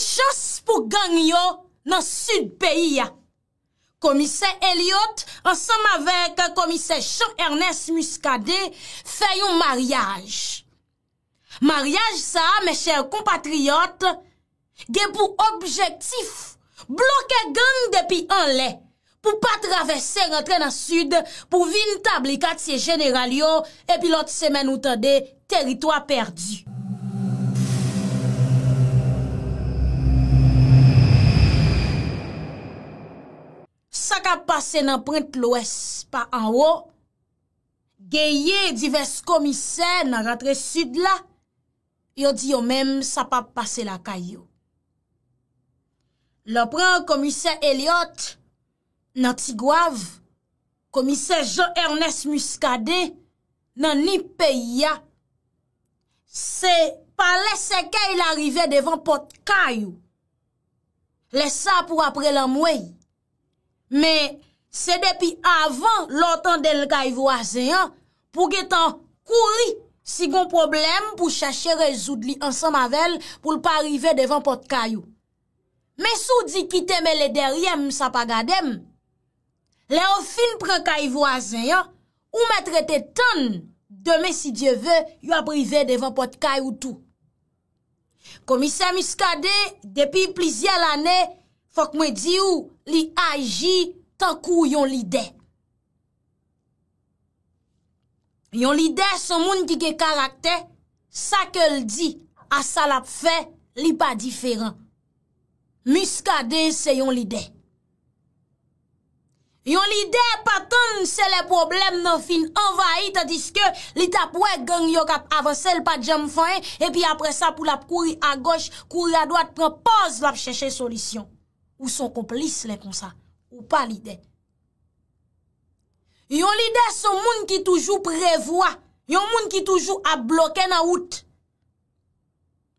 chos pou gang yo nan sud peyi ya. Komise Elliot ansam avek komise euh, Jean-Ernest Muscadet fey yon mariage. Mariage sa meche kompatriot ge pou objektif bloke gang depi anle pou pa travesse rentre nan sud pou vin tabli kat se general yo epi lot semen ou tade teritoa perdu. sa ka pase nan print lwes pa anwo, geye dives komise nan ratre sud la, yo di yo menm sa pa pase la kayo. Le pran komise Elliot nan Tigwav, komise Jean-Ernest Muscade nan Nipeya, se pa lese ke il arive devan pot kayo, lesa pou apre lan mwey, Men, se depi avan lor tan del kay voazenyan, pou ge tan kouri sigon problem pou chache rezoud li ansan mavel pou l pa rive devan pot kayo. Men sou di kite me le deryem sa pagadem, le ofin pren kay voazenyan, ou mè trete tan deme si dieve yo aprive devan pot kayo tou. Komisè miskade depi plizye l anè, Fok mwen di ou li aji tan kou yon lide. Yon lide se moun ki ke karakte, sa ke ldi a sa lap fe, li pa diferan. Mis ka de se yon lide. Yon lide paton se le probleme fin envahi tadiske li tapwe gen yon kap avan sel pa jem fwen epi apre sa pou lap kou yon a goch, kou yon a doat, pran pos lap cheche solisyon. Ou son komplis le konsa. Ou pa l'ide. Yon l'ide son moun ki toujou prevoa. Yon moun ki toujou a bloke na out.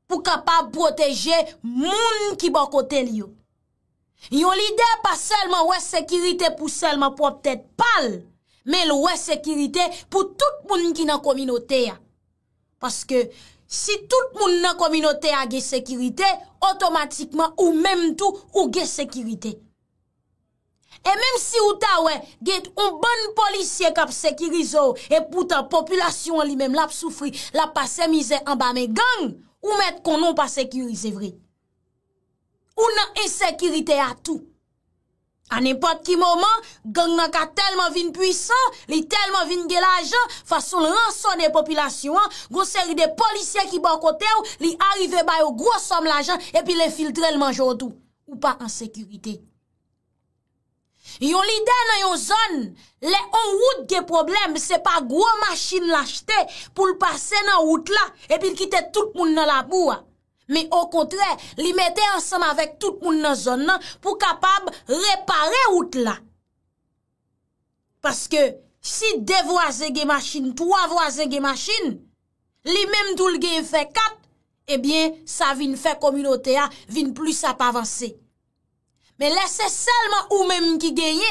Po kapab proteje moun ki bakote liyo. Yon l'ide pa selman wè sekirite pou selman po apetet pal. Men l wè sekirite pou tout moun ki nan kominote ya. Paske... Si tout moun nan kominote a ge sekirite, otomatikman ou menm tou ou ge sekirite. E menm si ou ta we, get ou ban policye kap sekirize ou, e poutan populasyon li menm lap soufri, lap pase mize ambame gang, ou menm konon pa sekirize vre. Ou nan e sekirite a tou. A nipot ki mouman, gang nan ka telman vin pwisan, li telman vin gen lajan, fason ranson e popilasyon, goun seri de polisyen ki ban kote ou, li arive bay ou gwo som lajan, e pi le filtrel manjot ou, ou pa an sekurite. Yon li den nan yon zon, le on wout gen problem, se pa gwo maschine lachete pou l'pase nan wout la, e pi l'kite tout moun nan la boua. Me o kontre, li mette ansem avèk tout moun nan zon nan pou kapab repare out la. Non, Paske si de vwazen gen masjin, twa vwazen gen masjin, li menm tou l gen fè kat, ebyen sa vin fè komunote a, vin plus ap avansè. Me lese selman ou menm ki genye,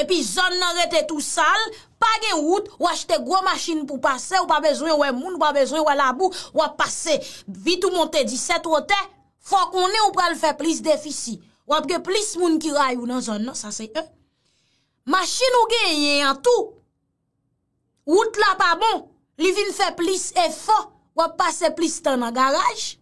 epi zon nan rete tou sal, Ou pa gen wout, ou achete gwo machine pou pase, ou pa bezwen wè moun, ou pa bezwen wè labou, ou pa pase vit ou monte 17 wote, fò konè ou pral fè plis defisi. Ou apke plis moun ki ray ou nan zon nan, sa se yon. E. Machine ou gen yon tou, wout la pa bon, li vin fè plis e fò, ou pa pase plis tan nan garaj.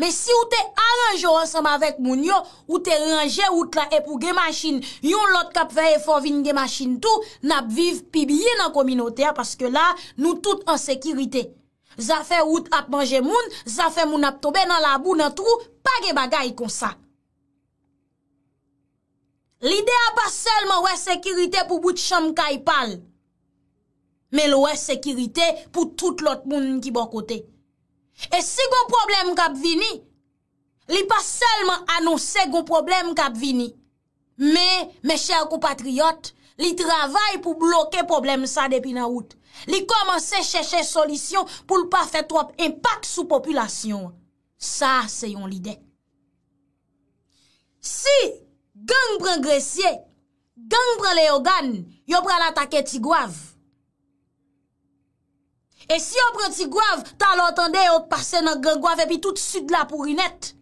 Me si ou te aranjou ansema vek moun yo, ou te ranjou ou te la epou gemashin. Yon lot kap veye forvin gemashin tou, nap viv pi blye nan kominote a, paske la nou tout an sekirite. Zafè ou te ap manjè moun, zafè moun ap tobe nan labou nan trou, pa ge bagay kon sa. Li de a pas selman we sekirite pou bout chanm ka ipal, me lo we sekirite pou tout lot moun ki bo kote. E si goun problem kap vini, li pa selman anonsè goun problem kap vini. Me, me chèr kou patriyot, li travay pou bloke problem sa depi na wout. Li komanse chèche solisyon pou l pa fè trop impak sou populasyon. Sa se yon lide. Si gang pren gresye, gang pren le ogan, yo pral atake tigwav. E si yo proti gwav, ta lo otande yo parse nan gen gwav epi tout sud la pou rinette.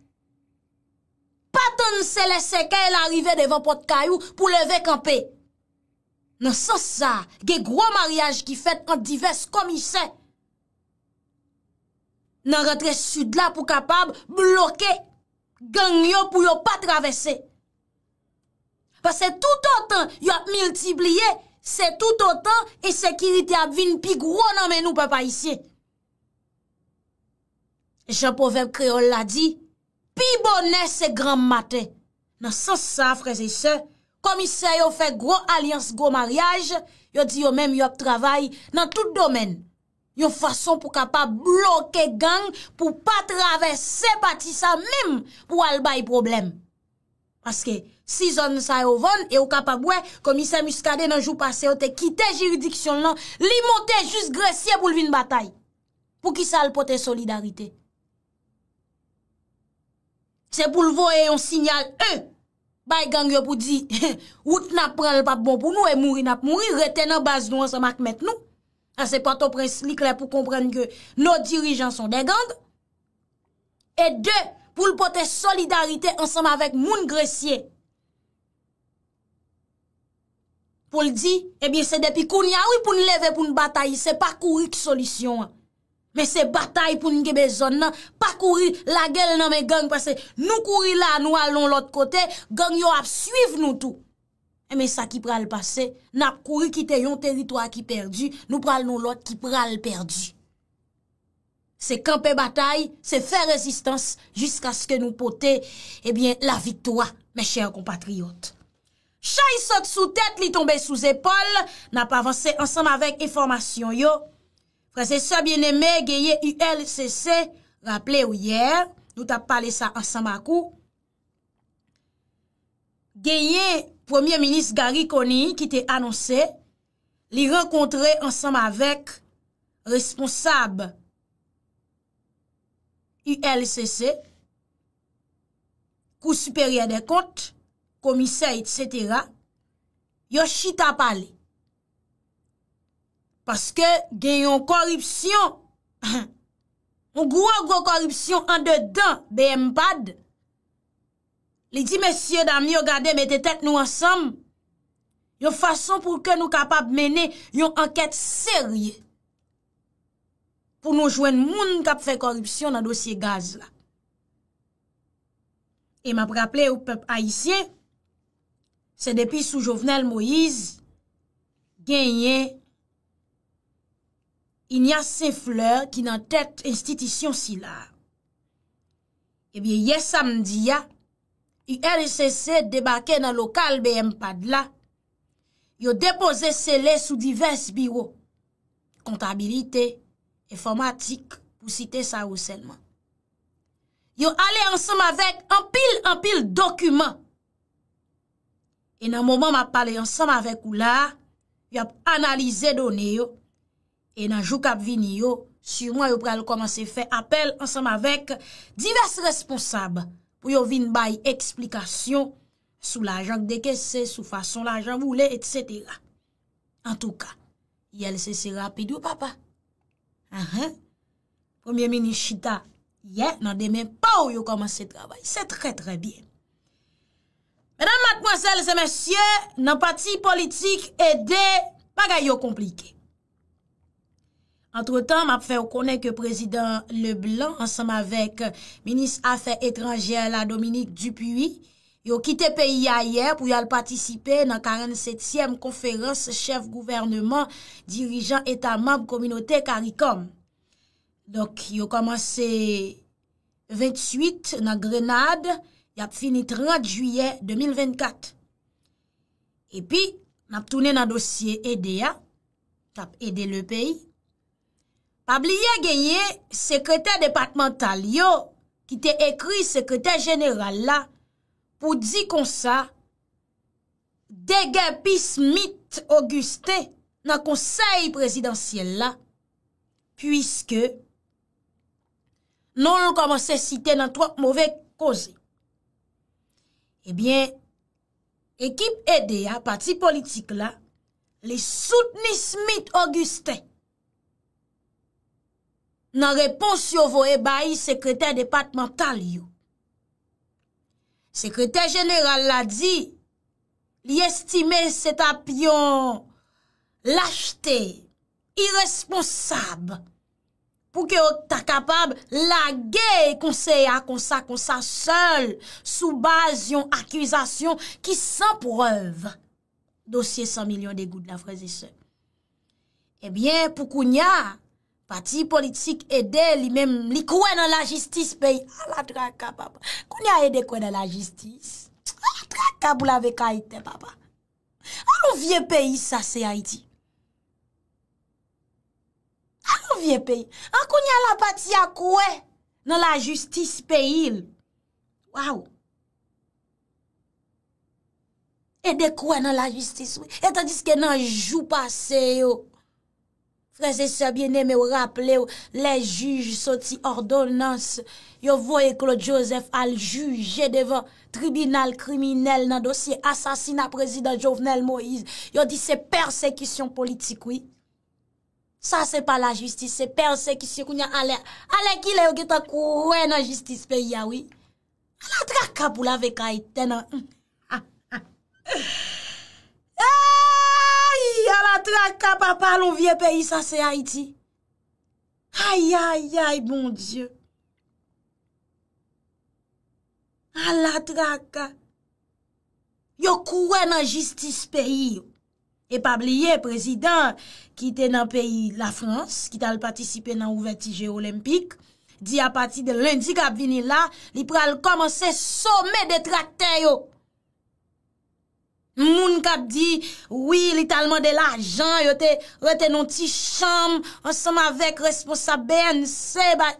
Patan se lese ke l'arive devan pot kayou pou leve kampe. Nan sa sa, gen gwo maryaj ki fet an divers komise. Nan rentre sud la pou kapab bloke gen yo pou yo pa travesse. Pase tout an tan yo atmiltibliye. Se tout o tan, e sekiriti ap vin pi gro nan men nou pe pa isye. Je poveb kreol la di, pi bo ne se gran mate. Nan san sa freze se, komisya yo fe gro alians, gro mariage, yo di yo menm yo ap travay nan tout domen. Yo fason pou ka pa bloke gang, pou pa traves se bati sa mim, pou al bay probleme. Paske, si zon sa yo von, e yo kapabwe, komisè muskade nan jou pase, yo te kite jiridiksyon nan, li montè jous gre siye pou lvin batay. Pou ki sal pou te solidarite. Se pou lvo e yon sinyal, e, bay gang yo pou di, wout nap pral pap bon pou nou, e mouri nap mouri, reten nan baz nou an sa mak met nou. A se pato prinslik la pou komprende yo, nou dirijanson den gang. E de, pou l pote solidarite ansanm avèk moun gresye. Pou l di, e eh bin se depi koun ya wè pou n leve pou n batay, se pa kouri ki solisyon. Men se batay pou n gebe zon nan, pa kouri la gel nan men gang pase, nou kouri la nou alon lot kote, gang yo ap suiv nou tou. E men sa ki pral pase, nap kouri kite yon teritwa ki perdi, nou pral nou lot ki pral perdi. Se kampe batay, se fe rezistans, Jiska se ke nou pote, Ebyen la vitwa, mechèr kompatriyot. Chay sot sou tèt, li tombe sou zépol, Na pa avanse ansam avek informasyon yo. Frase sa bienemè, geye ULCC, Raple ou yer, nou ta pale sa ansam akou. Geye, premier minis Gary Connie, ki te anonsè, Li rekontre ansam avek responsabbe ULCC, Kou Supèryen de Kont, Komise et cetera, yo chita pale. Paske gen yon koripsyon, yon gwa gwo koripsyon an dedan, BMPAD, li di mesye dami yo gade mette tet nou ansam, yo fason pouke nou kapap mene yon anket serye. pou nou jwen moun kap fè korupsyon nan dosye gaz la. E m ap rapple ou pep a isye, se depi sou Jovenel Moïse, genye, genye, in ya se fleur ki nan tèt institisyon si la. E biye, ye samdi ya, y RCC debake nan lokal BMPad la, yo depose se le sou divers biwo, kontabilite, eformatik pou site sa rousselman. Yo ale ansam avek anpil, anpil dokuman. E nan mouman ma pale ansam avek ou la, yo ap analize doneyo, e nan jou kap vini yo, si mwen yo pral komanse fe apel ansam avek, divers responsab pou yo vin bay eksplikasyon sou la ajan deke se, sou fason la ajan voule, etc. En tou ka, yal se se rapid yo papa, Ahan, Premier Ministre Chita, ye nan demen pa ou yo komanse travay. Se tre tre bien. Mèdame, mademoiselle, se mèsyè, nan pati politik e de, pa ga yo komplike. Antre tan, map fè ou konèk yo prezident Leblanc ansanm avèk Ministre Afè Etrangè la Dominique Dupuyi, Yo kite peyi ayer pou yal patisipe nan 47èm konferans chef gouvernement dirijan etanman pou kominote Karikom. Dok yo komanse 28 nan Grenade, yap fini 30 juyen 2024. Epi, nap toune nan dosye Edea, tap Ede le peyi. Pabliye Geyye, sekretè depatmental yo, kite ekri sekretè general la. Pou di kon sa, degapis mit Auguste nan konsey presidansyel la, pwiske nou loun komanse site nan trok mouvek koze. Ebyen, ekip ede a pati politik la, li soutnis mit Auguste. Nan repons yo vo e bayi sekreter departemental yo. Sekreter jeneral la di, li estime set apyon lachete, iresponsab pou ke o ta kapab la gey konseya konsa konsa sol sou bazyon akwizasyon ki san preuve dosye 100 milyon degout la freze sol. Ebyen eh pou kounya, Pati politik edè li mèm li kouè nan la jistis peyi. A la draka, papa. Kouni a edè kouè nan la jistis? A la draka bou la vek a itè, papa. A nou vie peyi sa se a iti? A nou vie peyi? A kouni a la pati a kouè nan la jistis peyi? Waw! Edè kouè nan la jistis we? E ta diske nan jou pa se yo. Prezese biene me ou rappele ou Le juj soti ordonans Yo voye Claude Joseph al juje Devan tribunal kriminel Nan dosye asasina prezida Jovenel Moise Yo di se persekisyon politikou Sa se pa la jistis Se persekisyon koun ya ale Ale ki le ou geta kouwe nan jistis pe ya A la tra kap ou la vekay Tenan Ha ha Ha A la traka pa pa loun vie peyi sa se Haiti. Ay ay ay bon Diyo. A la traka. Yo kouwe nan jistis peyi yo. E pa bliye prezident ki te nan peyi la Frans, ki tal patisipe nan ouvertije olimpik, di a pati de lundi kap vini la, li pral komanse somen de trakte yo. Moun kap di, wii, li talman de la jan, yo te, yo te non ti chanm, an som avek responsa BNC, ba,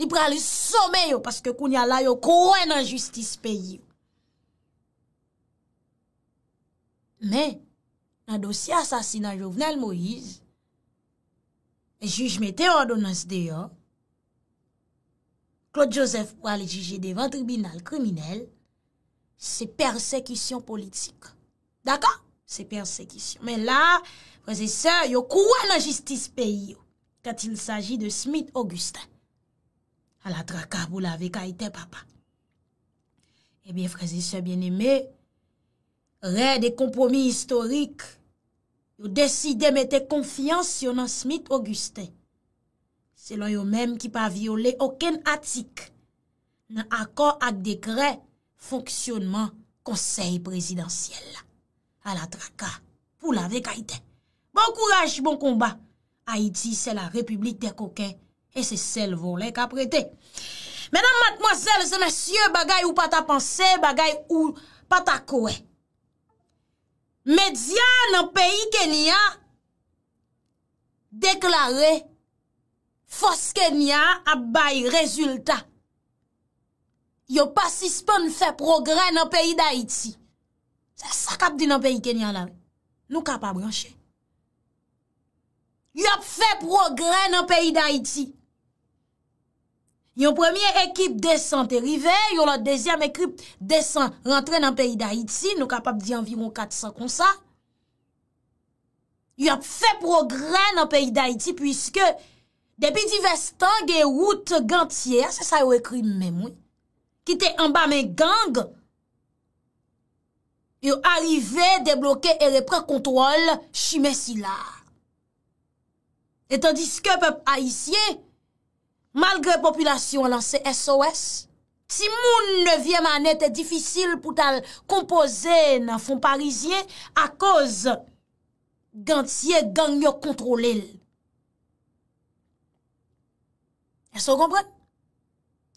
li pral soume yo, paske koun ya la yo kouen nan justice peyi. Men, nan dosi asasina Jovenel Moïse, e juj me te ordonans de yo, Claude Joseph wale juje devan tribunal kriminel, se persekisyon politik. Daka, se persekisyon. Men la, freze se, yo kouan la jistis peyi yo, kat il saji de Smith Augustin. A la traka bou la vek a ite papa. Ebyen, eh freze se, bien eme, re de kompromis historik, yo deside mette konfians yon an Smith Augustin. Se lan yo mem ki pa viole oken atik, nan akor ak dekre fonksyonman konsey presidansyel la. ala traka pou lave kaiten. Bon kouraj, bon komba. Haiti, se la republik de koken e se sel volen kaprete. Menan matmoazel, se masye, bagay ou pata panse, bagay ou pata kowe. Medya nan peyi Kenya, deklare, fos Kenya, abay rezulta. Yo pasispo nou fe progre nan peyi d'Haiti. se sa kap di nan peyi kenyan la, nou kap ap branche. Yo ap fe progre nan peyi da iti. Yo premier ekip desan terive, yo la deseam ekip desan rentre nan peyi da iti, nou kap ap di anviron 400 konsa. Yo ap fe progre nan peyi da iti, pwiske depi di vestan gen wout gantye, se sa yo ekri menmwen, ki te amba men ganga, yo arive de bloke e repre kontrol chime si la. Et tandis ke pep a isye, malgre populasyon lan se SOS, si moun ne viemane te difisil pou tal kompoze nan fon parizien, a koz gantye ganyo kontrole l. E so kompre?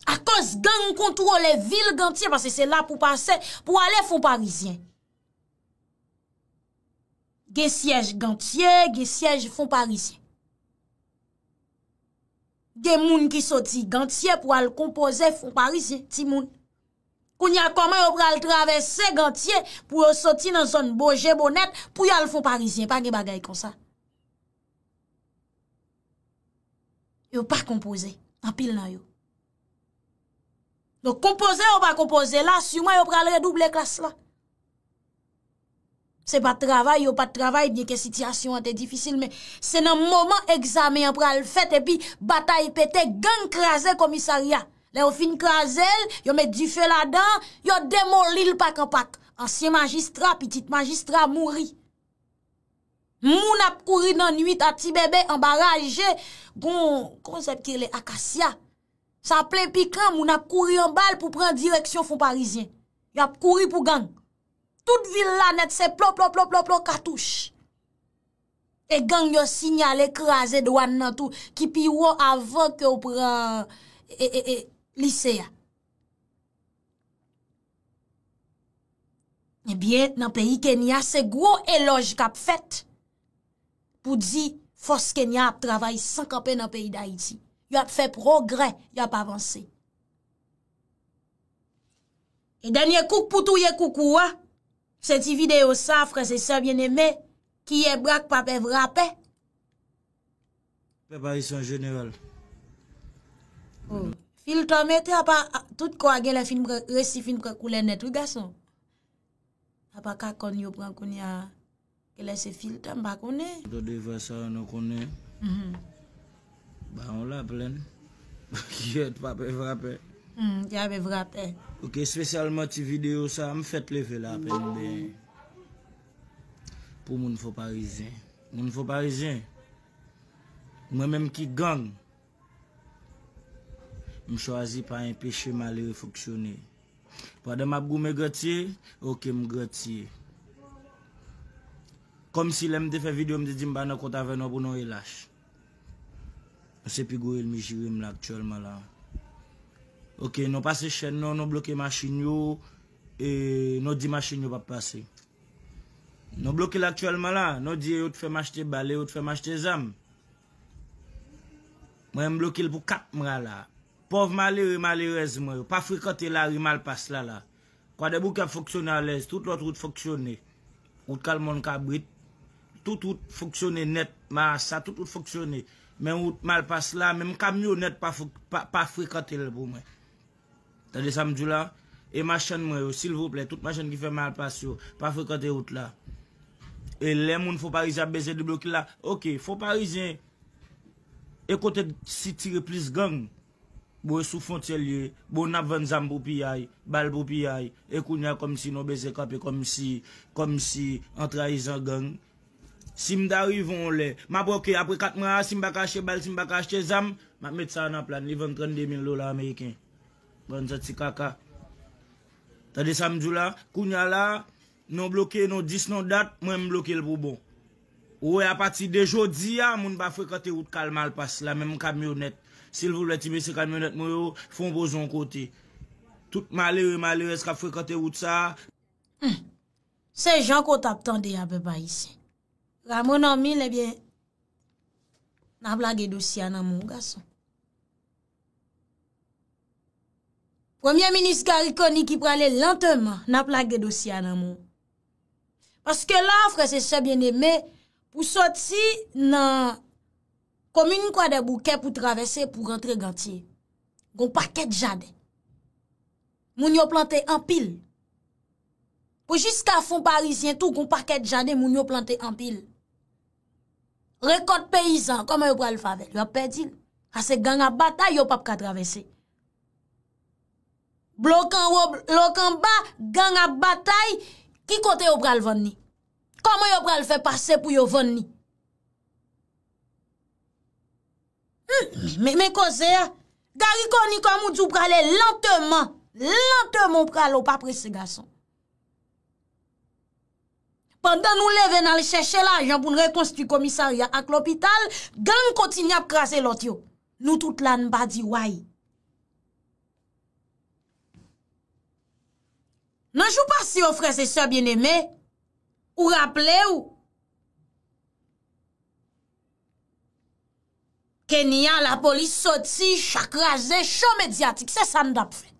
A koz ganyo kontrole vil gantye, panse se la pou pase pou ale fon parizien. Ge siyej gantye, ge siyej fon parisyen. Ge moun ki soti gantye pou al kompoze fon parisyen ti moun. Koun ya koman yo pral travesse gantye pou yo soti nan zon boje bonet pou yo al fon parisyen. Pa ge bagay kon sa. Yo pa kompoze, an pil nan yo. Non kompoze yo pa kompoze la, siyo man yo pral redouble klas la. Se pa travay, yo pa travay, diye ke sityasyon an te difisil, se nan mouman egzamey an pral fet, epi batay pete, gang krasen komisarya. Le ou fin krasen, yo met di fe la dan, yo demolil pak an pak. Ansyen magistra, pitit magistra, mouri. Mou nap kouri nan nuit, ati bebe, an baraje, kon, kon sep kirele, akasya. Sa ple pi kran, mou nap kouri an bal pou pran direksyon fon parizyen. Yo ap kouri pou gang. Tout vil la net se plo, plo, plo, plo, plo katouche. E gang yo sinyal ekraze dwan nan tou, ki pi wo avan ke ou pran lise ya. E eh bie nan peyi Kenya, se gwo eloj kap fet, pou di fos Kenya ap travay sankanpe nan peyi da iti. Yo ap fe progre, yo ap avanse. E dan ye kouk pou tou ye kouk ou a, Sè ti video safre, se sa bien eme, ki ye brak pa pe vrapè. Preparisyon jeneral. Oh. Filtan metè, apan, tout kwa gen la resi film kwa koulè netou gason. Apan, kakon yo prankoun ya, ke lese filtan bakounè. Do de vasa nan konè, ba on la plèn, ki yet pa pe vrapè. Hmm, ya be vrate. Ok, spesyalman ti video sa, m fèt leve la penbe. Pou moun fò parizien. Moun fò parizien, m wè mèm ki gang. M chwazi pa yon peche mali refoksyone. Pwa de m ap gou me gote, ok m gote. Kom si lèm de fè video m de zimba nan konta vè nan pou nou yon lache. M se pi gou el mi jirim la aktuelman la. Ok, nou pase chen nou, nou bloke masin yo, e nou di masin yo pa pase. Nou bloke l'aktuelman la, nou di yo te fe mashte bale, yo te fe mashte zam. Mwen bloke l pou kap mga la. Pov mali, ri mali rezi mwen yo. Pa frikote la, ri mali pase la la. Kwa de bouke foksyonalez, tout lot foksyone. Out kal mon kabrit. Tout foksyone net, ma asa, tout foksyone. Men wout mali pase la, men kamyon net pa frikote l pou mwen. Tade samjou la, e machan mwè yo, sil vople, tout machan ki fè mal pas yo, pa fè kante out la. E lè moun fò parizan beze di blok la, ok, fò parizan, e kote si tire plis gang, bo e sou fon tè liye, bo nap ven zam pou piyay, bal pou piyay, e koun ya kom si nou beze kapè, kom si, kom si, an traizan gang. Si mda rivon lè, ma bwokè apre kat mwa, si mba kache bal, si mba kache zam, ma met sa nan plan, li ven 32 min lola Amerikèn. Ben zati kaka. Tade samdjou la, kounya la, nou blokye nou dis nou dat, mwen blokye l pou bon. Ouwe apati de jodi ya, moun ba fwe kote wout kal malpas, la menm kamyonet. Sil vou leti me se kamyonet mou yo, fon bo zon kote. Tout mali we mali we, skap fwe kote wout sa. Hmm. Se jan kou tap tande ya beba isen. Ramon an mi lebe, na blage dosya nan moun gaso. Premier Ministre Karikoni ki prale lanteman na plage dosya nan moun. Paske la, frese sebyen eme, pou soti nan komini kwa de bouke pou travese pou rentre gantye. Gon parke djade. Moun yo plante an pil. Po jiska fon parisien tou, gon parke djade, moun yo plante an pil. Rekot peyizan, kama yo prale fave. Yo ap pedil, kase ah, ganga bata yo pap ka travese. Blokan wop, blokan ba, gang ap batay, ki kote yo pral ven ni? Koman yo pral fe pase pou yo ven ni? Mè hmm, koze, gari koni kon mou djou prale lanteman, lanteman prale wop apre se gason. Pendan nou leve nan lè chèche la, jan pou nou rekonsitu komisaria ak l'opital, gang kontin ap krasè lot yo. Nou tout lan badi wayi. Nanjou pa si ofre se so bien eme, ou rappele ou? Kenyan la polis soti, chakraze, chan medyatik, se san da pfen.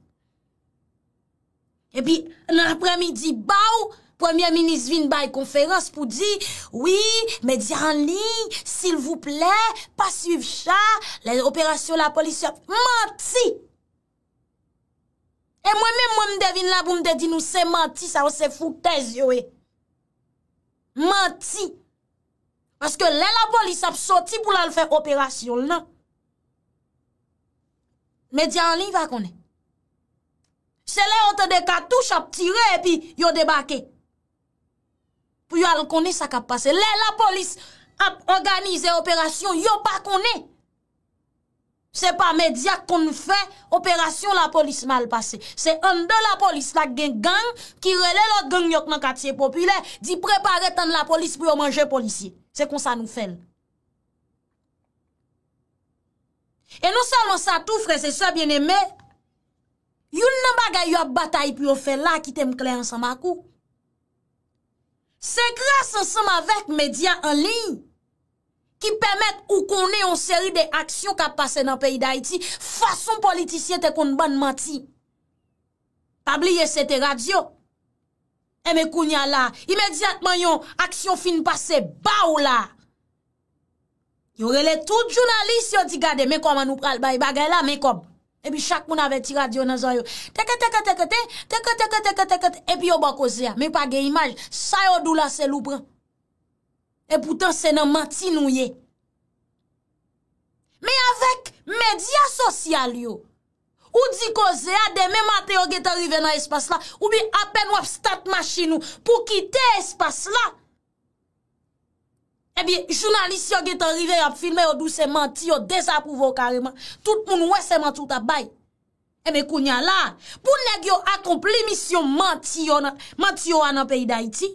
E pi nan apremi di bau, premier minis vin bay konferans pou di, oui, medyan li, sil vou ple, pa suiv chan, le operasyon la polis se manti. E mwen mwen mdevin la pou mde di nou se manti sa ou se foutez yo e. Manti. Paske lè la polis ap soti pou lal fè operasyon nan. Me di an li va konen. Se lè an te de katouche ap tire epi yo debake. Po yo al konen sa kap pase. Lè la polis ap organize operasyon yo pa konen. Se pa medya kon nou fe operasyon la polis mal pase. Se an de la polis la gen gang ki rele la gen nyok nan katiye popile di prepare tan la polis pou yo manje polisye. Se kon sa nou fel. E nou salon sa tou fre se sa bieneme. Yon nan bagay yo batay pou yo fel la ki tem kle ansan makou. Se kras ansan ma vek medya an liye. ki pemet ou konen yon seri de aksyon ka pase nan peyi da iti, fason politisye te kon ban mati. Tabliye se te radyo, e me kounyan la, imediatman yon aksyon fin pase, ba ou la. Yon rele tout jounalist yo di gade, men kom an ou pral bay, bagay la men kom. Ebi chak moun ave ti radyo nan zan yo. Teka teka teka te, teka teka teka te, epi yo bako ze ya, men page imaj, sayo dou la se lou pre. E poutan se nan manti nou ye. Me avèk medya sosyal yo, ou di koze ade me manti yo geta rive nan espas la, ou bi apen wap stat ma chi nou pou kite espas la, e eh bi jounalisi yo geta rive yap filmè yo dou se manti yo, dezapouvo karima, tout moun wè se manti yo tabay. E me kounya lan, pou neg yo akomple misyon manti yo anan pe iday ti,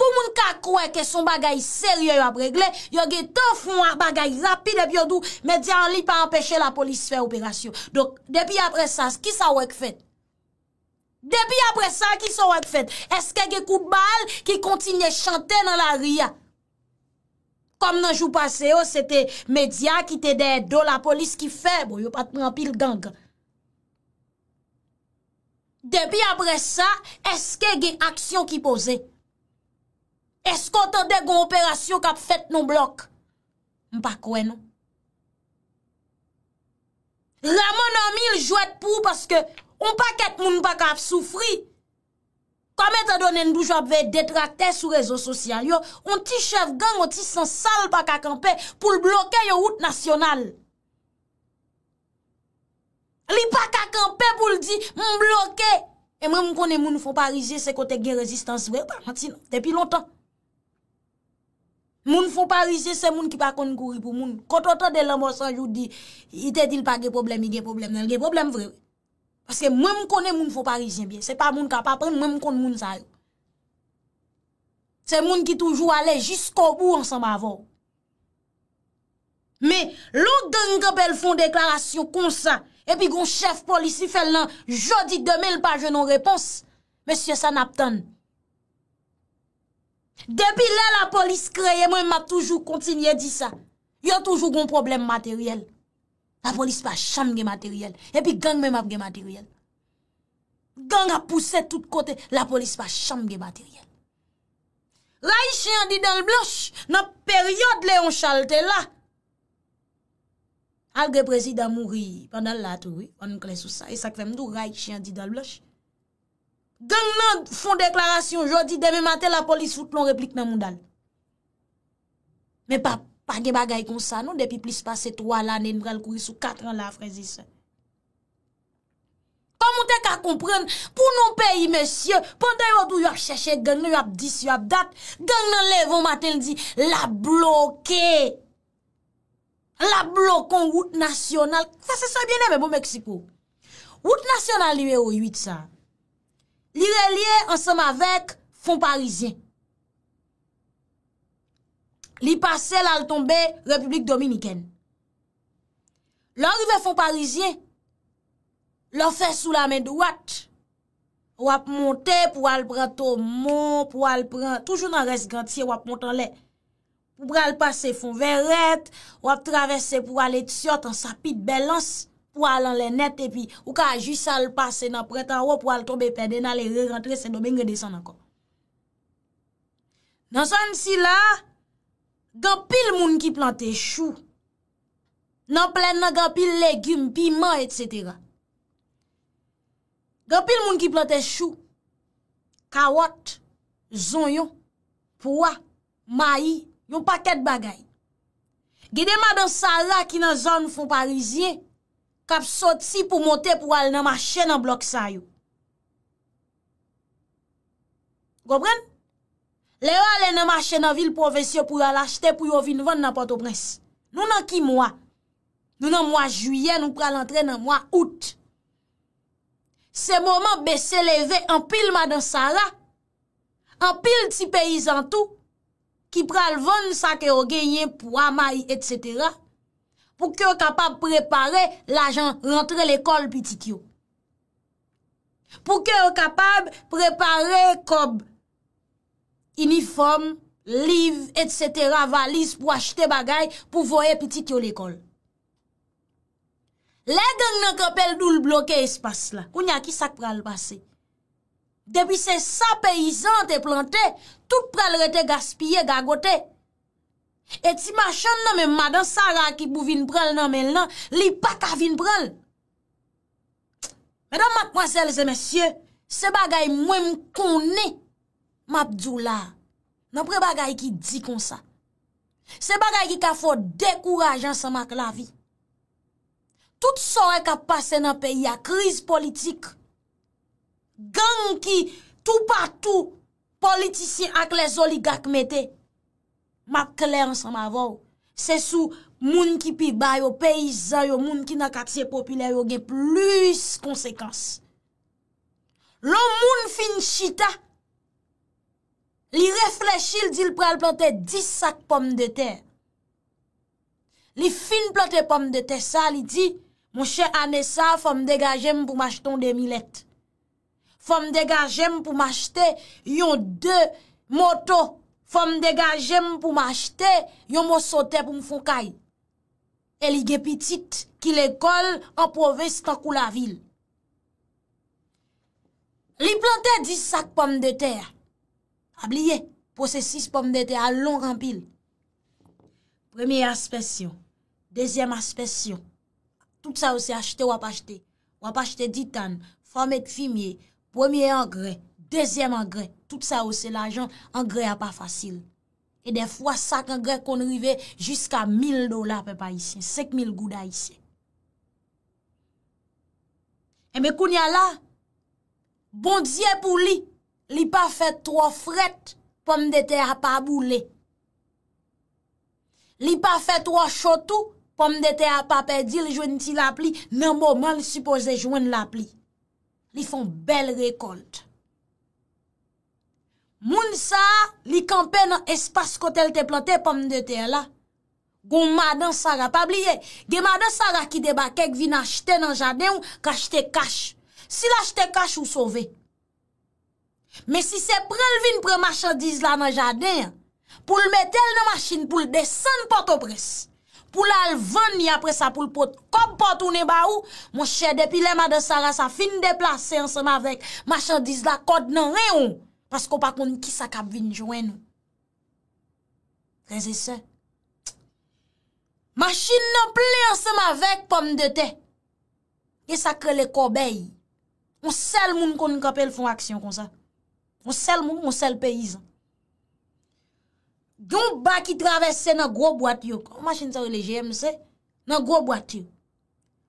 Pou moun ka kouè ke son bagay serye yo ap regle, yo ge te foun wak bagay rapide biyo dou, media an li pa empèche la polis fè operasyon. Dok, depi apre sa, ki sa wèk fèd? Depi apre sa, ki sa wèk fèd? Eske ge kou bal ki kontinye chante nan la ria? Kom nan jou pase yo, se te media ki te de do, la polis ki fè, bo yo pat prampil gang. Depi apre sa, eske ge aksyon ki posey? Eskote de goun operasyon kap fet nou blok. Mpa kwen nou. Ramon an mi ljouet pou paske on pa ket moun bak ap soufri. Kame ta donen doujou ap vey detrate sou rezo sosyal yo. On ti chev gang, on ti san sal bak akampe pou l bloke yo hout nasyonal. Li bak akampe pou l di moun bloke. E mwen mkone moun fwa parize se kote gen rezistans. Vey, mpa natin, depi lontan. Moun foun Parisien, se moun ki pa kon kouri pou moun. Kototot de l'ambosan, jout di, ite dil pa ge problem, i ge problem, nel ge problem vrewe. Paske moun konen moun foun Parisien, se pa moun ka pa pren, moun kon moun sa yon. Se moun ki toujou ale, jiskou bou ansan bavon. Me, lout denge bel foun deklarasyon konsan, epi goun chef polisi fèl nan, jodi demen pa jenon repons, mesye sa naptene. Depi la la polis kreye mwen ma toujou kontinye di sa Yo toujou goun problem materyel La polis pa chanm ge materyel Epi gang mwen ma fge materyel Gang a pousse tout kote la polis pa chanm ge materyel Raik chen di dal blosh Nop peryode le yon chalte la Alge prezida mou ri Pendan la touri On klesou sa E sakve mdou raik chen di dal blosh Gang nan fon deklarasyon jodi, deme maten la polis foute loun replik nan moun dal. Men pa, pa gen bagay kon sa nou, depi plis pase 3 lanen, brel kouy sou 4 lan la frezise. Kom moun te ka kompren, pou nou peyi, mesye, pande yo do yo ap cheshe, gang nan yo ap dis, yo ap dat, gang nan levon maten di, la bloke, la blokon wout nasyonal, sa se sa biene bon, men pou Meksiko, wout nasyonal yu e o 800, Li relye ansam avek fon parizien. Li pase lal tombe Republik Dominiken. Lanrive fon parizien, lor fe sou la men douat, wap monte pou al pran tomon, pou al pran, toujou nan res grantie wap montan le. Pou pran al pase fon veret, wap travesse pou al etsyot ansapit belansi. pou alan le net epi, ou ka aji sal pase nan pretan, ou pou al tombe pede nan le re rentre, se dobe ngrede san akor. Nan son si la, gapil moun ki plante chou, nan plen nan gapil legume, pi man, et cetera. Gapil moun ki plante chou, kawot, zon yo, poua, mayi, yo paket bagay. Gede ma dan sa la ki nan zon foun parizien, Kap sot si pou motè pou al nan ma chè nan blok sa yo. Gopren? Le yo al nan ma chè nan vil pou vèsye pou al achète pou yo vinvan nan pato pres. Nou nan ki mwa? Nou nan mwa juyen nou pral antren nan mwa out. Se mwaman bè se leve an pil ma dan sa la. An pil ti peyizan tou. Ki pral von sa ke o genyen pou amay et setera. pou ke o kapab prepare l'ajan rentre l'ekol pitik yo. Pou ke o kapab prepare kob, uniform, liv, etc., valise pou achete bagay pou voye pitik yo l'ekol. Lè gen nan kapel doul blokè espas la, kou nya ki sak pral pase. Depi se sa peyizan te plante, tout pral rete gaspye gagote. Eti machan nan men, madan Sara ki pou vin pral nan men nan, li pa ka vin pral. Madame, mademoiselles et messieurs, se bagay mwen mkouni, mabdiou la, nan pre bagay ki di kon sa. Se bagay ki ka fò dekourajan sa mak la vi. Tout sorè e ka pase nan peyi a kriz politik. Gang ki tou patou politisyen ak le zoli gak metè. Ma kle ansan ma vou. Se sou moun ki pi bayo, peyizan yo, moun ki na kakse popilè yo, ge plus konsekans. Lo moun fin chita, li reflechi li dil pral plote 10 sak pomme de te. Li fin plote pomme de te sa, li di, moun chè ane sa, fòm degajem pou m'acheton de milet. Fòm degajem pou m'achete yon de moto. Fom degajem pou m'achete, yon m'osote pou m'fonkaye. E li gepitit ki l'ekol anpove stankou la vil. Li plantè disak pomme de ter. Abliye, posè sis pomme de ter alon rampil. Premye aspesyon, dezyem aspesyon. Tout sa ou se achete wap achete. Wap achete ditan, fom et fimye, premye angre, dezyem angre. tout sa ou se la jan, angrè a pa fasil. E de fwa sak angrè kon rive jiska mil dola pe pa isye, sek mil gouda isye. E me koun ya la, bon diye pou li, li pa fè tro fret pou mdete a pa boule. Li pa fè tro chotou pou mdete a pa pedi li jwen ti la pli, nan mouman li suppose jwen la pli. Li fon bel rekont. Moun sa li kampe nan espas kote l te plante pom de te la. Gon madan sara pa bliye. Ge madan sara ki deba kek vi nan chete nan jade yon ka chete kache. Si la chete kache ou sove. Me si se prel vin pre machandiz la nan jade yon. Poul metel nan machin pou l desen poto pres. Poul al ven ni apre sa pou l poto. Kob poto ni ba ou. Moun chede pi le madan sara sa fin deplase ansama vek machandiz la kote nan reyon. Pas kon pa kon ki sa kab vin jwen nou. Reze se. Machen nan ple ansen ma vek pomme de te. Ye sakre le kobey. Moun sel moun kon kon kapel fon aksyon kon sa. Moun sel moun, moun sel peyizan. Gyon ba ki travesse nan gro bwati yo. Machen sa yo le GMC. Nan gro bwati yo.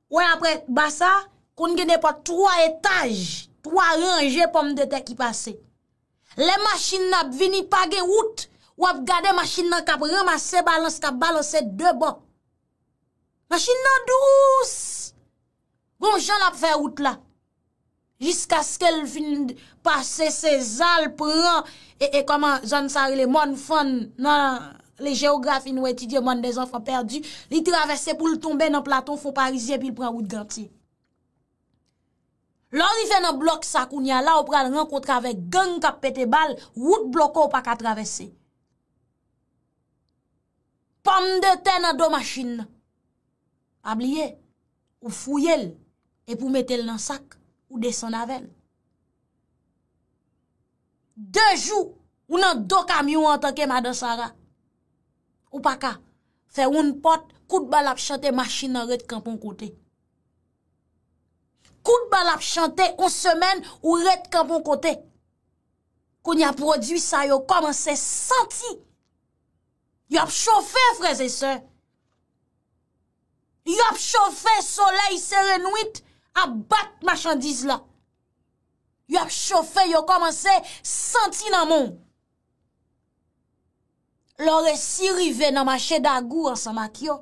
Ou an apre ba sa, kon genepa 3 etaj. 3 ranje pomme de te ki pasey. Le machin nan ap vini page wout, wap gade machin nan kap ramase balans, kap balanse deban. Machin nan douz. Bon, jan ap fe wout la. Jiska skèl fin pase se zal pran, e, e koman, zan sarile, mon fon nan le geografi nou etidye, mon de zan fwa perdu, li travesse pou l tombe nan platon, fwa parizye, pi l pran wout gantiye. Lò ni fè nan blok sak ou nyala ou pral renkot kavek genk ap pete bal, wout bloko ou paka travesse. Pam de ten nan do masjin nan. Abliye, ou fouyel, epou metel nan sak ou desen navel. Dejou, ou nan do kamyon an tanke madan Sara, ou paka, fè woun pot, kout bal ap chante masjin nan ret kampon kotey. Kout bal ap chante on semen ou ret kapon kote. Koun ya prodwi sa yo komanse santi. Yo ap chofe freze se. Yo ap chofe solei serenuit ap bat machandiz la. Yo ap chofe yo komanse santi nan moun. Lore si rive nan mache dagou ansan mak yo.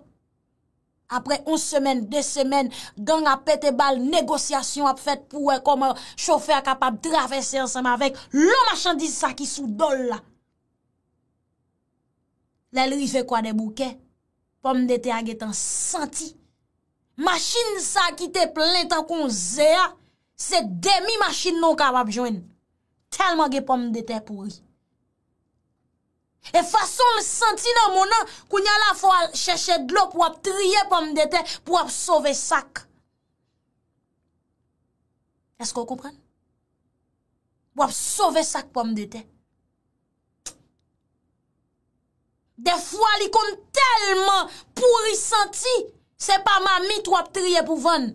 apre on semen, de semen, gang apete bal, negosyasyon ap fèt pou kom choufer kapap dravesse ansem avèk, lo machan diz sa ki sou dol la. Lè lè yi fè kwa de bouke, pomme de te agè tan santi, machin sa ki te plen tan kon zè ya, se demi machin nou kapap jwen, telman ge pomme de te pouri. E fason m senti nan mounan Kou nye la fwa chèche dlo pou ap triye pou m dete Pou ap sove sak Esko kou kompren? Pou ap sove sak pou m dete Defwa li kon telman pouri senti Se pa ma mit ou ap triye pou ven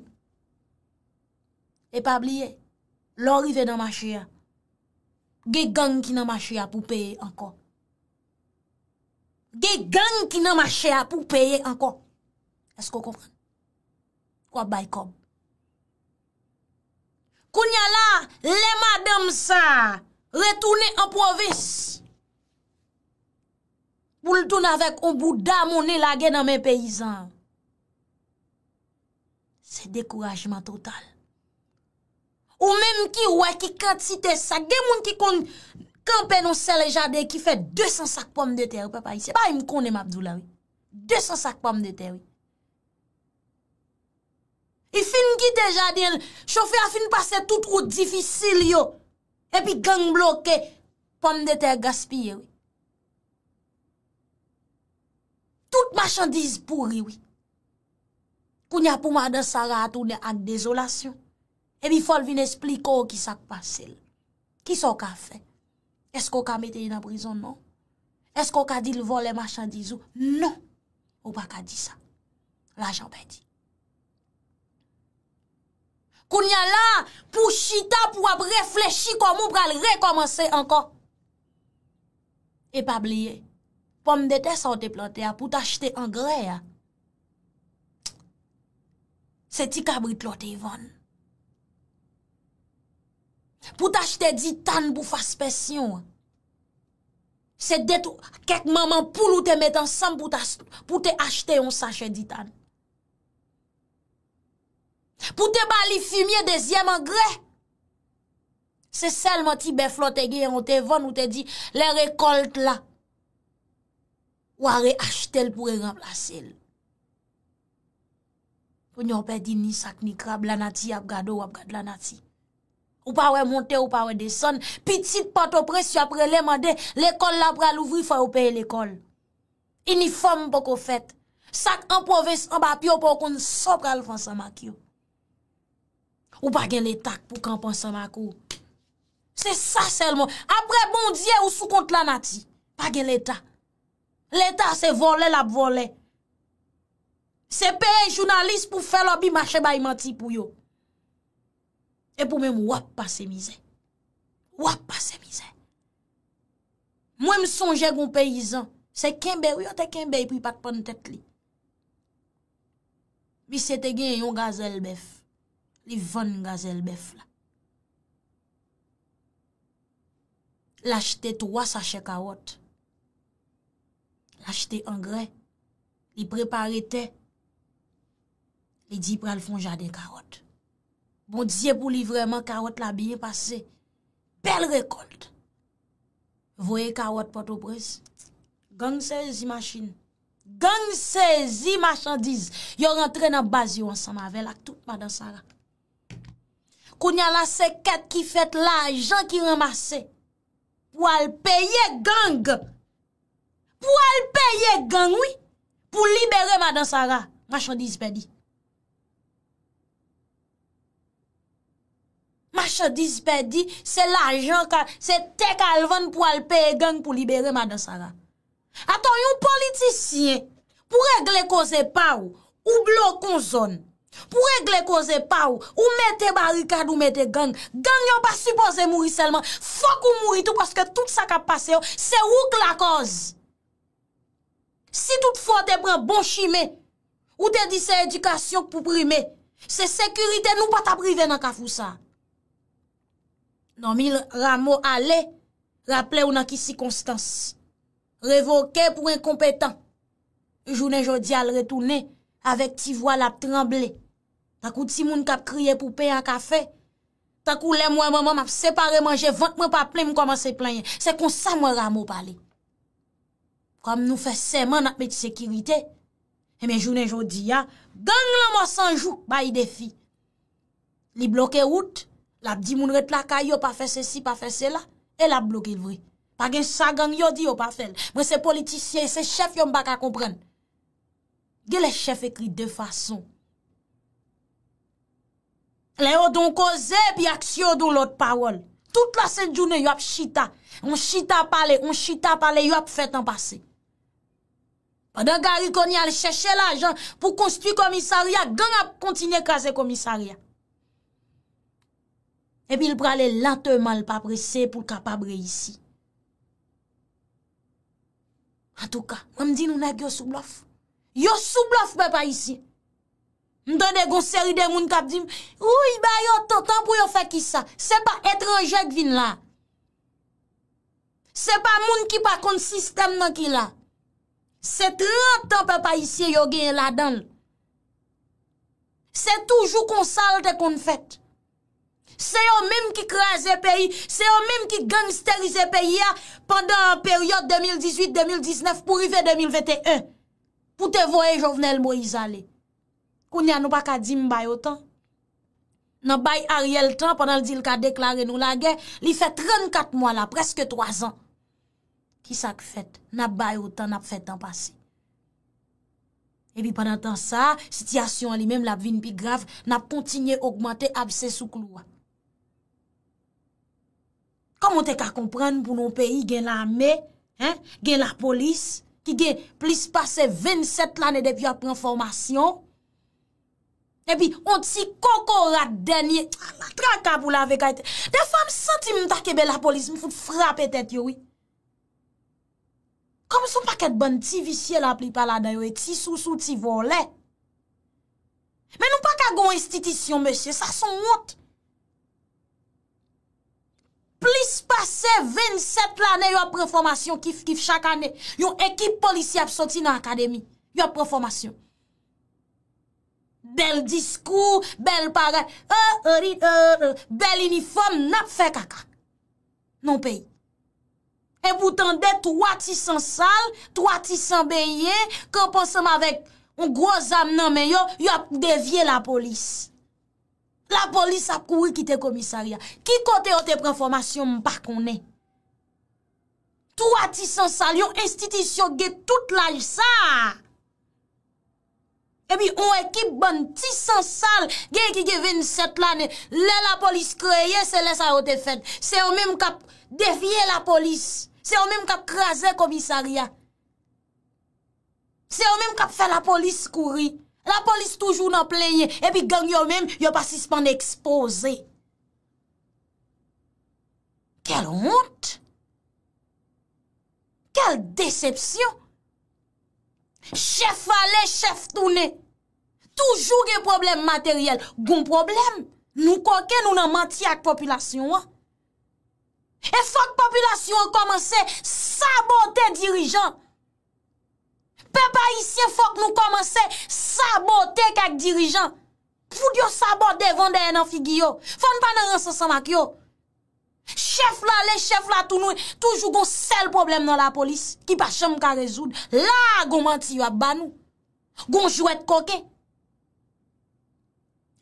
E pa bliye Lorive nan ma chia Ge gang ki nan ma chia pou peye ankon ge gang ki nan ma chea pou peye ankon. Esko kompren? Kwa bay komp? Koun ya la, le madam sa, retounen anpovis, pou l'tounen avèk anbou dam mounen la gen nan men peyizan. Se dekourajman total. Ou menm ki wè ki kat site sa, ge moun ki kon... Kampen nou se le jade ki fe 200 sak pomme de ter. Pe pa yi se pa yi mkonem Abdoulaye. 200 sak pomme de ter. Yi fin ki te e jade yon. Chofi a fin pase tout ou difisil yo. Epi gang bloke. Pomme de ter gaspye. Tout machandise pouri. Kou nya pou ma de sarat ou de ak dezolasyon. Epi fol vin espliko ki sak pase. Ki so ka fek. Esko ka mette yon aprizon nou? Esko ka di l vo le machandizou? Nou! Ou pa ka di sa? La jan pe di. Koun yon la pou chita pou ap reflechi komou pral rekomense anko. E pa blye. Pon m dete sa ou te plote ya pou t'achete angrè ya. Se ti kabri plote yon. Pou te achete ditan pou fase pesyon. Se detou, kek maman pou loute met ansan pou te achete yon sachet ditan. Pou te bali fumye dezyem an gre. Se selman ti beflote gen yon te von ou te di le rekolt la. Ou a reachete l pou reganplase l. Pou nyon pe di ni sak ni krab lanati ap gado ap gado lanati. Ou pa wè monte, ou pa wè deson, pitit pato presyo apre lè mande, l'ekol la pral ouvri fa ou peye l'ekol. Uniforme poko fet, sak anpoves anbapyo pokon so pral fonsan makyo. Ou bagen l'etak pou kamponsan makyo. Se sa selmo, apre bondye ou sou kont lanati, bagen l'etak. L'etak se vole lab vole. Se peye jounalist pou felop bi mache bay manti pou yo. E pou mèm wap pa se mizè. Wap pa se mizè. Mwen m sonje goun peyizan. Se kembe, ou yo te kembe, i pri pat pan tet li. Bi se te gen yon gazel bef. Li von gazel bef la. L'achete towa sachè karot. L'achete angrè. Li preparete. Li di pre alfonja de karot. Bon diye pou livreman karot la biye pase, bel rekolt. Voye karot poto prez, gang sezi machin, gang sezi machandiz. Yo rentre nan bazyo ansan mavel ak tout madan Sara. Kounya la se ket ki fet la ajan ki ramase, pou al peye gang. Pou al peye gang, oui, pou libere madan Sara, machandiz pedi. Mache disperdi, se la jan ka, se tek alvan pou alpe e geng pou libere madan sa la. Aton, yon politisyen, pou regle koze pa ou, ou blo konzon. Pou regle koze pa ou, ou mete barikad ou mete geng. Genyon pa suppose mouri selman. Fok ou mouri tou, koske tout sa ka pase yo, se wouk la koz. Si tout fote pre bon chime, ou dedise edikasyon pou prime, se sekurite nou pa ta prive nan ka fousa. Non mi ramo ale, Raple ou nan ki sikonstans, Revoke pou en kompetan, Jounen jodi al retoune, Avek ti vo la tremble, Takou ti moun kap kriye pou pe en kafe, Takou lem wè mè mè mè mè ap separe manje, Vant mè pa ple mè koman se planyen, Se konsa mè ramo pale, Kom nou fe seman ak me ti sekirite, E men jounen jodi ya, Gang la mò sanjou, Ba yi defi, Li bloke out, la di moun ret laka yo pa fese si, pa fese la, e la blokil vri. Pa gen sa gang yo di yo pa fel. Mwen se politisye, se chef yon baka kompren. Gen le chef ekri de fason. Le yo don koze, pi aksyo do lot pawol. Tout la se jounen yo ap chita. On chita pale, on chita pale, yo ap fetan pase. Pa den gari konye al chese la jan, pou konstwi komisariya, gen ap kontine kaze komisariya. Epil prale lante mal paprese pou kapabre isi. An tou ka, wè m di nou nag yo soublof. Yo soublof pe pa isi. M dande gonseri de moun kap di m, ouy ba yo ton tan pou yo fe ki sa. Se pa etreje kvin la. Se pa moun ki pa kont sistem nan ki la. Se trante pe pa isi yo gen la dan. Se toujou kon salte kon fet. Se yo mèm ki kre a zè peyi, se yo mèm ki gangsterize peyi ya pandan an peryot 2018-2019 pou rive 2021. Pou te voye jovenel mou izale. Kou nyan nou pa ka di mbay otan. Nan bay a riel tan, pandan l di l ka deklare nou la gen, li fè 34 mwa la, preske 3 an. Ki sak fèt, nan bay otan, nan fèt an pasi. E li pandan tan sa, sityasyon li mèm la vin pi graf, nan poutinye augmante apse sou kloa. A mwen te ka kompren pou nou peyi gen la ah, me, gen la polis, ki gen plis pase 27 lane depi apren formasyon. E pi, on ti koko rat denye, trang ka pou la vekayte. De fam senti mwen takebe la polis, mwen foute frape tet yo. Kom son pa ket ban ti visye la pli palada yo, ti sousou, ti volè. Men nou pa ka gwen istitisyon, meche, sa son mwot. Plis pase 27 l ane yo preformasyon kif kif chak ane, yo ekip polisi apsoti nan akademi, yo preformasyon. Bel diskou, bel paray, e, e, e, bel uniform, nap fe kaka, non pey. E boutan dey 3 600 sal, 3 600 beye, konponsanm avek un groz am nan men yo, yo devye la polis. La polis ap kouri kite komisarya. Ki kote ote pren formasyon mpa konen? 3 tisan sal, yon institisyon ge tout la lisa. Ebi, yon ekip ban tisan sal, ge ki ge 27 lane, le la polis kreye se le sa ote fed. Se omen kap devye la polis. Se omen kap kraze komisarya. Se omen kap fe la polis kouri. La polis toujou nan plenye, epi gang yo men, yo pasispan ekspose. Kel honte? Kel decepsyon? Chef ale, chef toune. Toujou gen problem materyel, goun problem. Nou konke nou nan manti ak popylasyon. E fok popylasyon komanse sabote dirijan. Pe pa isye fok nou komanse sabote kak dirijan. Fou diyo sabote vande enan figi yo. Fon pa nan rense sanak yo. Chef la le, chef la tou nou, toujou goun sel problem nan la polis. Ki pa chanm ka rezoud. La goun manti yo ap banou. Goun jou et koke.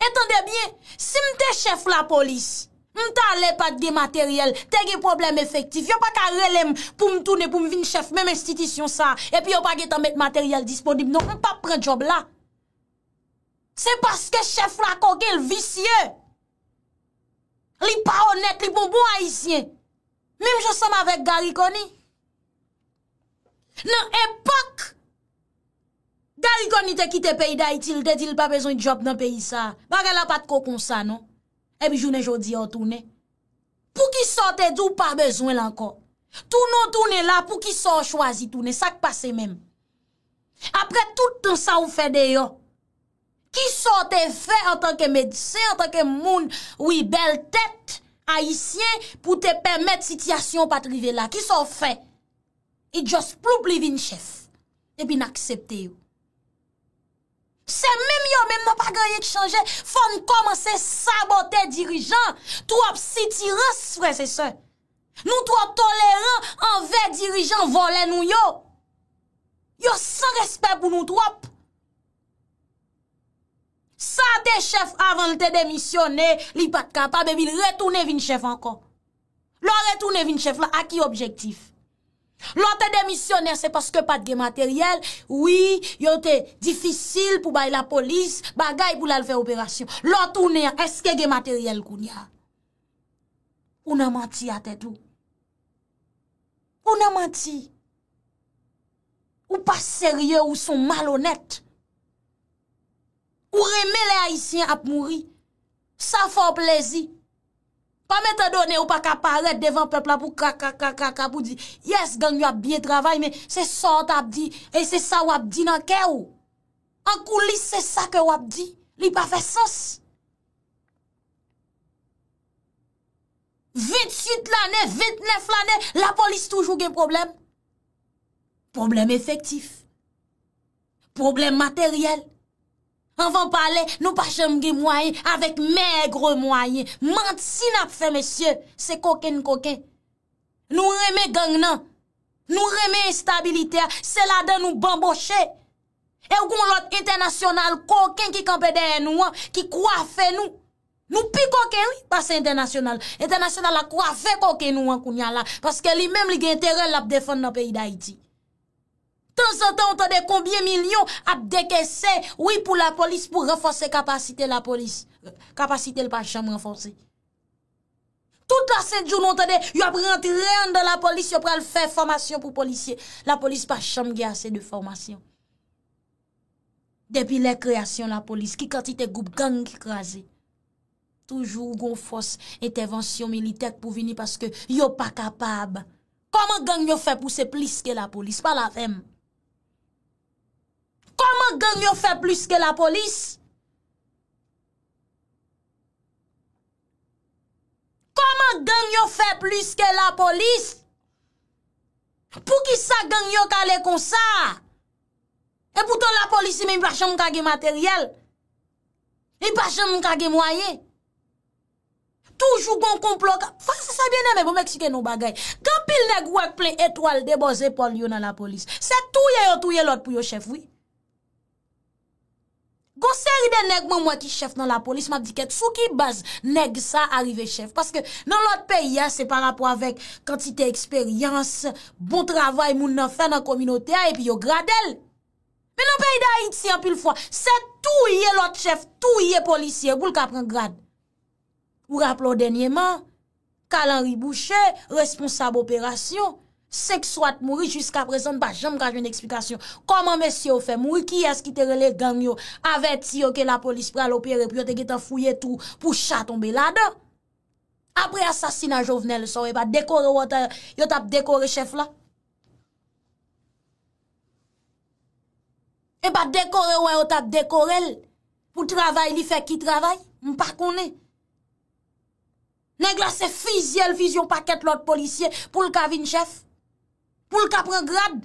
Etande bien, si mte chef la polis... M tan le pat ge materyel, te ge problem efektif, yo pa ka relem pou m toune pou m vin chef, men m institisyon sa, epi yo pa ge tan met materyel disponib, non, m pa pren job la. Se paske chef la koke l visye, li pa honet, li pou bon m bon ou a isyen. M jose m avek gari koni. Nan epak, gari koni te kite peyi da itil, te til pa pezon jop nan peyi sa, baga la pat kokon sa, non. Ebi jounen joudi yo toune. Pou ki sa te dou pa bezwen lankon. Tou nou toune la pou ki sa chwazi toune. Sa k'pase men. Apre toutan sa ou fe deyo. Ki sa te fe an tanke medise, an tanke moun. Ou i bel tete, aisyen, pou te pemet sityasyon patrive la. Ki sa fe. It just plou plivin chef. Ebi n'aksepte yo. Se mèm yo mèm nan pa gwenye ki chanje, fon koman se sabote dirijan, twop si tiran se fwè se se. Nou twop tolèran anve dirijan volè nou yo. Yo san respè pou nou twop. Sa te chef avan te demisyonè, li pat kapa bebi retounè vin chef ankon. Lo retounè vin chef la a ki objektif. Lote demisyoner se paske pat ge materyel Oui, yote Difisil pou bay la polis Bagay pou lalve operasyon Lote ou ner, eske ge materyel koun ya Ou nan manti atedou Ou nan manti Ou pas serye ou son malonet Ou reme le haisyen ap mouri Sa for plezi Pa mette donen ou pa ka paret devan pepla pou kaka kaka kaka pou di, yes gang yo ap biye travay men, se sot ap di, e se sa wap di nan kè ou. An koulis se sa ke wap di, li pa fè sos. Vite suite lanen, vite nef lanen, la polis toujou gen problem. Problem efektif, problem materyel. An van pale nou pa jemge mwayen avèk mègre mwayen. Mant sin ap fè mesye, se koken koken. Nou remè gang nan. Nou remè instabilitea, se la den nou bamboshe. E ou goun lote internasyonal, koken ki kampede en nou an, ki kwa fè nou. Nou pi koken, oui, pa se internasyonal. Internasyonal la kwa fè koken nou an koun yala. Paske li menm li gen teren la ap defon nan peyi da iti. Tan san tan ontade, kombye milyon ap deke se, oui pou la polis pou reforse kapasite la polis. Kapasite l pa chanm reforse. Tout la senjoun ontade, yo ap rentre rien dan la polis, yo pral fe formasyon pou polisye. La polis pa chanm ge ase de formasyon. Depi le kreasyon la polis, ki kantite goup gang krease. Toujou goun fos entevensyon militek pou vini paske yo pa kapab. Koman gang yo fe pou se pliske la polis, pa la fem? Koman gen yo fe plis ke la polis? Koman gen yo fe plis ke la polis? Pou ki sa gen yo kale kon sa? E pouton la polis ime mpache mkage materyel. Ipache mkage mwaye. Toujou kon komplot. Fase sa bieneme pou Meksike nou bagay. Kampil neg wak ple etwal de bo zepol yo nan la polis. Se touye yo touye lot pou yo chef woye. Gon seri de neg mwen mwen ki chef nan la polis, mwen di ket sou ki baz neg sa arive chef. Paske nan lot pe ya se par rapport avek kantite eksperyans, bon travay moun nan fe nan kominote a, epi yo grad el. Men nan pe ya iti an pil fwa, se tou ye lot chef, tou ye polisier, bou l ka pren grad. Ou rapplo denye man, kalan ri boucher, responsab operasyon. Sek swat mouri jiska prezant, ba jem kaj un eksplikasyon. Koman mèsyo fè mouri ki eskite rele gang yo avè ti yo ke la polis pralopye rep yote getan fouye tou pou chaton belade. Apre asasina jovenel so, e ba dekore wè yo tap dekore chef la. E ba dekore wè yo tap dekorel pou travay li fè ki travay, mpa konè. Nè glase fizyel vizyon pakèt lòt polisye pou l'kavin chef. pou l ka pregrad.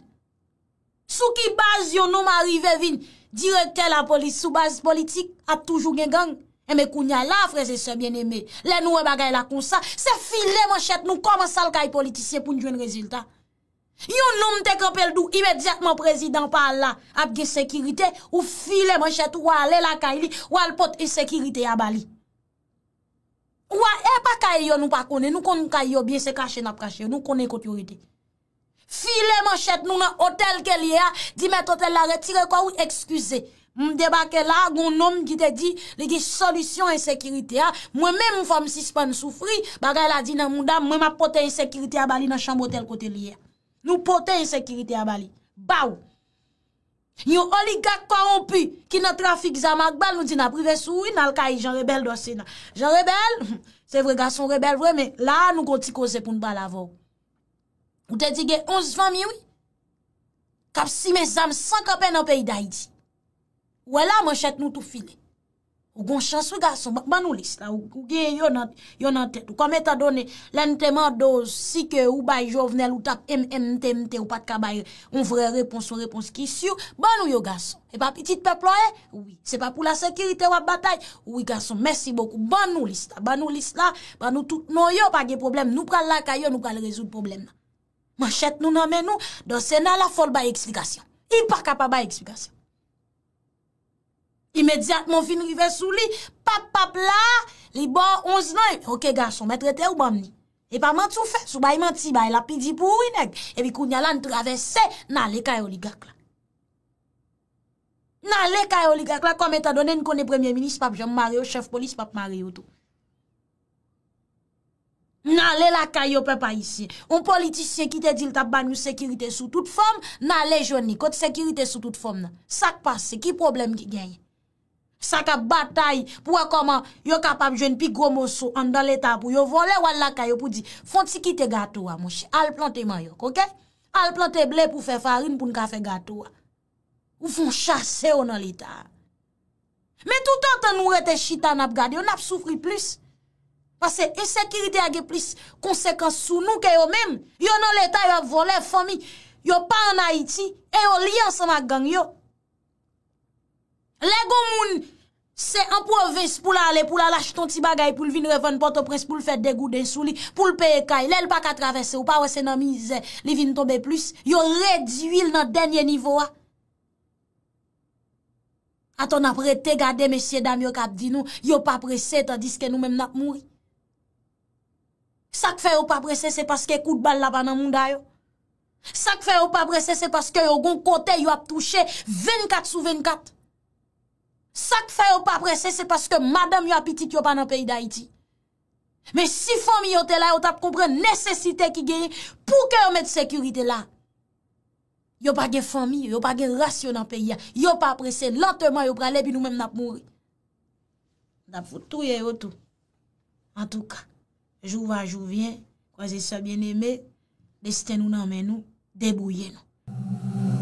Sou ki baz yon nom arive vin, direkte la polis, sou baz politik, ap toujou gen gang, e me kounya la, freze se bien eme, le nou e bagay la konsa, se fi le manchet, nou koman sal kay politisye pou njwen rezultat. Yon nom te kapel dou, imediatman prezident pa la, ap ge sekirite, ou fi le manchet, ou a le la kay li, ou al pot e sekirite ya bali. Ou a e pa kay yo nou pa kone, nou konen kay yo, biye se kache nap kache, nou kone koti yoritek. Fi le man chet nou nan otel ke liye a, di met otel la retire kwa ou ekskuse. Mw mde ba ke la, goun nom ki te di, li ki solisyon ensekirite a, mwen mwen mwen fom si span soufri, bagay la di nan moun dam, mwen mwen pote ensekirite a Bali nan chanm otel kote liye a. Nou pote ensekirite a Bali. Baw! Yon oligak korompi ki nan trafik zamak bal, nou di nan prive sou, yon alkayi jan rebel dosi nan. Jan rebel, se vre gason rebel vre, men la nou konti kose pou nba la vok. Ou te dige 11 vami oui? Kap si men zam, sank apen apen iday di. Ou ala e mwen chet nou tou file. Ou gon chans ou gason, bak ban ou list la, ou gen yo nan tet. Ou kome ta done, len teman do, si ke ou bay jovnel, ou tap M, M, M, T, ou pat kabay, ou vre repons, ou repons, ki syou, ban ou yo gason. E pa pitit peplo e, oui, se pa pou la sekirite wap batay, oui gason, mersi bokou, ban ou list la, ban ou list la, ban ou tout nou yo, pa ge problem, nou pral la kaya, nou Man chet nou nan men nou, do se nan la fol baye eksplikasyon. I pa kapa baye eksplikasyon. Imediatman fin rive sou li, pap pap la, li bo 11 nan. Ok gason, me trete ou bam ni? E pa man sou fe, sou baye manti, baye la pidi pou ou inek. E bi koun nyalan travese, nan le kaya oligak la. Nan le kaya oligak la, kom etadonen konen premier minis pap, jom mare yo, chef polis pap mare yo tou. Nan le lakay yo pe pa isi. Un politisyen ki te dil tap banyou sekirite sou tout fom nan le jouni. Kote sekirite sou tout fom nan. Sak pase, ki problem ki genye? Sak ap batay pou akoman yo kapap jwen pi gomo sou an dan leta pou yo vole wale lakay yo pou di. Fonte si kite gato wa monshi, al plante mayok, oke? Al plante ble pou fe farin pou nka fe gato wa. Ou fon chase yo nan leta. Me tout an te nou rete chita nap gade, yo nap soufri plus. Pase esekirite agi plis konsekans sou nou ke yo men, non, yo nan leta yo vole fomi, yo pa an Haiti, yo liye ansan ak gang yo. Le goun moun se ampou ve spou la ale, pou la lach ton ti bagay pou lvin revan porto pres, pou lfet degou den sou li, pou lpeye kay, lel pa katravesse ou pa wese nan mize, li vin tombe plis, yo rediwil nan denye nivou a. A ton apre te gade mesye dam yo kap di nou, yo pa aprese ta diske nou men apmouri. Sak fe yo pa aprese se paske kout bal laban nan moun dayo. Sak fe yo pa aprese se paske yo gon kote yo ap touche 24 sou 24. Sak fe yo pa aprese se paske madame yo apitik yo pa nan peyi da iti. Me si fomi yo te la yo tap kompre nesesite ki geye pou ke yo met sekurite la. Yo pa ge fomi, yo pa ge rasyon nan peyi ya. Yo pa aprese lanteman yo prale bi nou men nap mouri. Nap voutouye yo tou. An tou ka. Jou va jou vyen, kwa ze sa bien eme, desten nou nanmen nou, debouye nou.